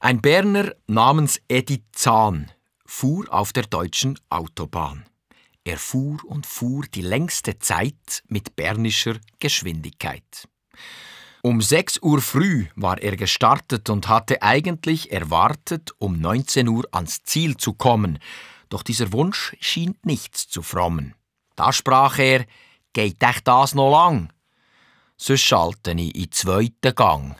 Ein Berner namens Edi Zahn fuhr auf der deutschen Autobahn. Er fuhr und fuhr die längste Zeit mit bernischer Geschwindigkeit. Um 6 Uhr früh war er gestartet und hatte eigentlich erwartet, um 19 Uhr ans Ziel zu kommen, doch dieser Wunsch schien nichts zu frommen. Da sprach er, geht euch das noch lang? Sonst schalte ich in zweiten Gang.